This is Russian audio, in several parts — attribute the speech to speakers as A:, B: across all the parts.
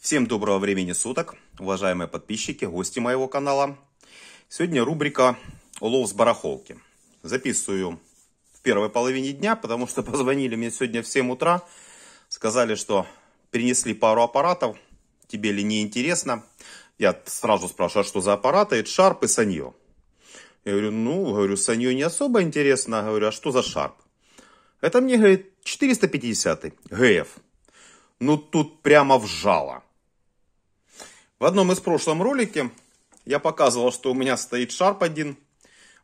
A: Всем доброго времени суток, уважаемые подписчики, гости моего канала. Сегодня рубрика «Улов с барахолки». Записываю в первой половине дня, потому что позвонили мне сегодня в 7 утра. Сказали, что принесли пару аппаратов, тебе ли не интересно. Я сразу спрашиваю, а что за аппараты? Это Шарп и Саньо. Я говорю, ну, говорю, Саньо не особо интересно. Говорю, а что за Шарп? Это мне, говорит, 450 ГФ. Ну, тут прямо вжало. В одном из прошлом ролике я показывал, что у меня стоит Sharp 1,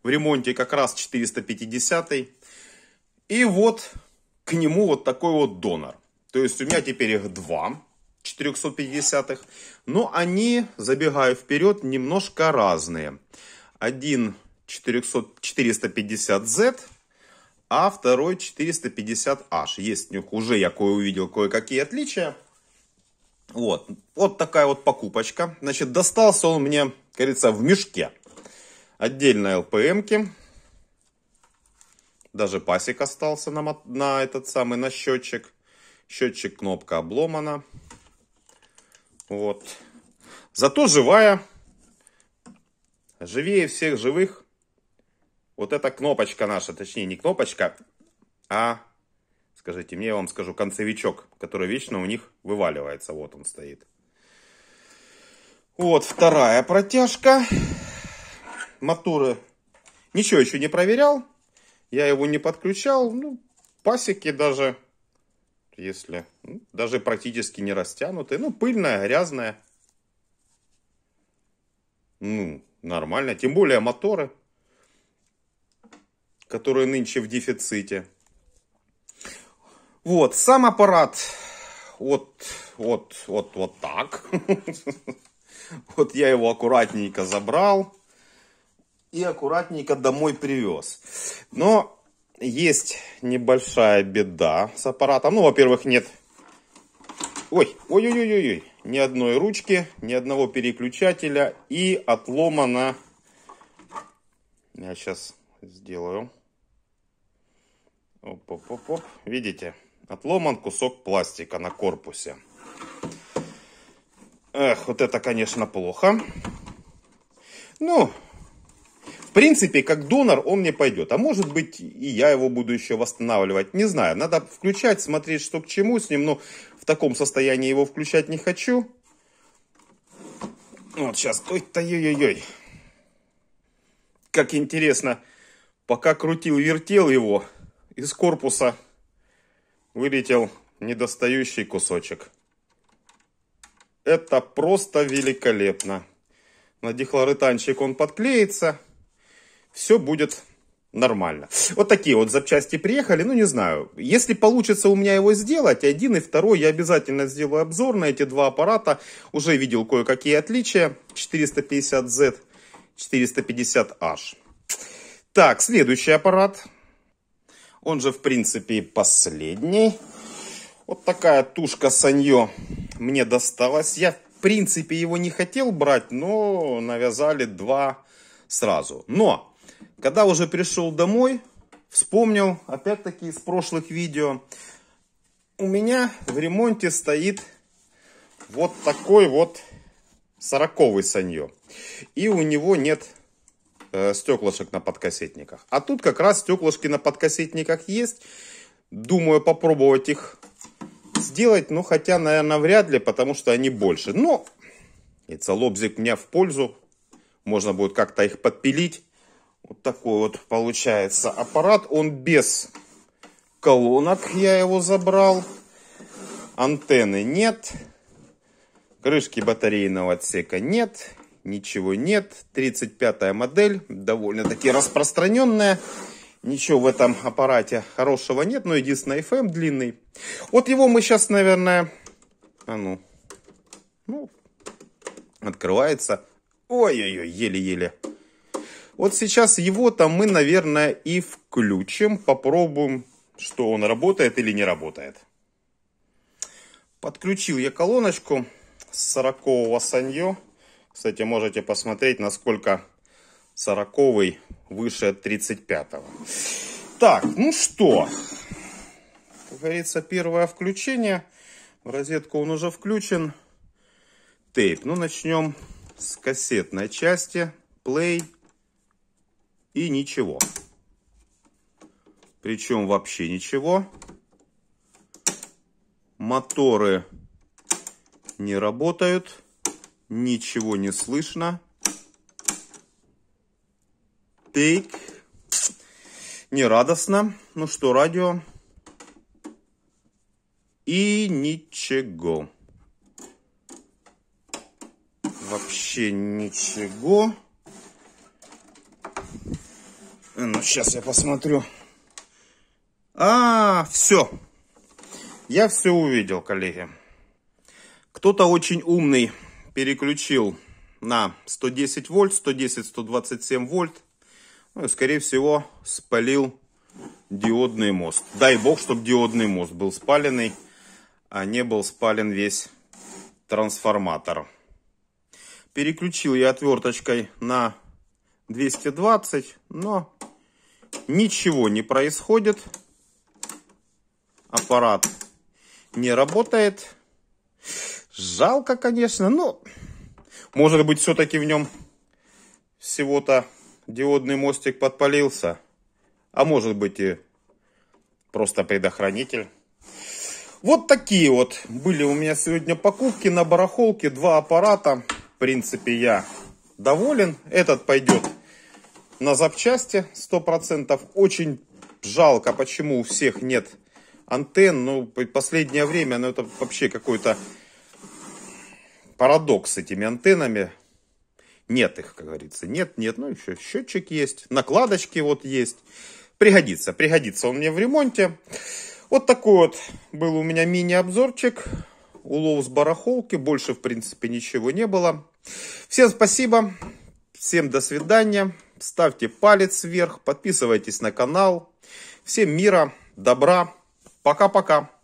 A: в ремонте как раз 450. И вот к нему вот такой вот донор. То есть у меня теперь их два 450 но они, забегая вперед, немножко разные. Один 400, 450Z, а второй 450H. Есть у них уже я кое увидел кое-какие отличия. Вот. Вот такая вот покупочка. Значит, достался он мне, как говорится, в мешке. Отдельно ЛПМки. Даже пасик остался на, на этот самый, на счетчик. Счетчик кнопка обломана. Вот. Зато живая. Живее всех живых. Вот эта кнопочка наша, точнее не кнопочка, а Скажите мне, я вам скажу, концевичок, который вечно у них вываливается. Вот он стоит. Вот вторая протяжка. Моторы ничего еще не проверял. Я его не подключал. Ну, пасеки даже, если, ну, даже практически не растянутые. Ну, пыльная, грязная. Ну, нормально. Тем более моторы, которые нынче в дефиците. Вот, сам аппарат вот, вот, вот, вот так. Вот я его аккуратненько забрал и аккуратненько домой привез. Но есть небольшая беда с аппаратом. Ну, во-первых, нет... Ой, ой-ой-ой-ой, ни одной ручки, ни одного переключателя и отломана... Я сейчас сделаю. Оп-оп-оп-оп, видите? Отломан кусок пластика на корпусе. Эх, вот это, конечно, плохо. Ну, в принципе, как донор он мне пойдет. А может быть, и я его буду еще восстанавливать. Не знаю, надо включать, смотреть, что к чему с ним. Но ну, в таком состоянии его включать не хочу. Вот сейчас, ой-то, ой-ой-ой. Как интересно, пока крутил-вертел его, из корпуса вылетел недостающий кусочек. Это просто великолепно. На дихлорытанчик он подклеится. Все будет нормально. Вот такие вот запчасти приехали, ну не знаю. Если получится у меня его сделать, один и второй, я обязательно сделаю обзор на эти два аппарата. Уже видел кое-какие отличия. 450Z, 450H. Так, следующий аппарат. Он же, в принципе, последний. Вот такая тушка Санье мне досталась. Я, в принципе, его не хотел брать, но навязали два сразу. Но, когда уже пришел домой, вспомнил, опять-таки, из прошлых видео, у меня в ремонте стоит вот такой вот сороковый санье. И у него нет Э, стеклышек на подкассетниках. А тут как раз стеклышки на подкассетниках есть. Думаю попробовать их сделать, но хотя, наверное, вряд ли, потому что они больше. Но это лобзик меня в пользу. Можно будет как-то их подпилить. Вот такой вот получается аппарат. Он без колонок я его забрал. Антенны нет. Крышки батарейного отсека нет ничего нет. 35-я модель, довольно-таки распространенная. Ничего в этом аппарате хорошего нет, но единственное FM длинный. Вот его мы сейчас, наверное... А ну... Ну... Открывается. Ой-ой-ой, еле-еле. Вот сейчас его-то мы, наверное, и включим. Попробуем, что он работает или не работает. Подключил я колоночку с 40-го санье. Кстати, можете посмотреть, насколько 40 выше 35. -го. Так, ну что. Как говорится, первое включение. В розетку он уже включен. Тейп. Ну, начнем с кассетной части. Play. И ничего. Причем вообще ничего. Моторы не работают. Ничего не слышно. Тейк. Не радостно. Ну что, радио. И ничего. Вообще ничего. Э, ну, сейчас я посмотрю. А, все. Я все увидел, коллеги. Кто-то очень умный переключил на 110 вольт, 110, 127 вольт. Ну и, скорее всего, спалил диодный мост. Дай бог, чтобы диодный мост был спаленный, а не был спален весь трансформатор. Переключил я отверточкой на 220, но ничего не происходит. Аппарат не работает. Жалко, конечно, но может быть все-таки в нем всего-то диодный мостик подпалился. А может быть и просто предохранитель. Вот такие вот были у меня сегодня покупки на барахолке. Два аппарата. В принципе, я доволен. Этот пойдет на запчасти 100%. Очень жалко, почему у всех нет антенн. Ну, последнее время, ну, это вообще какой-то парадокс с этими антеннами. Нет их, как говорится. Нет, нет. Ну, еще счетчик есть. Накладочки вот есть. Пригодится. Пригодится он мне в ремонте. Вот такой вот был у меня мини-обзорчик. Улов с барахолки. Больше, в принципе, ничего не было. Всем спасибо. Всем до свидания. Ставьте палец вверх. Подписывайтесь на канал. Всем мира, добра. Пока-пока.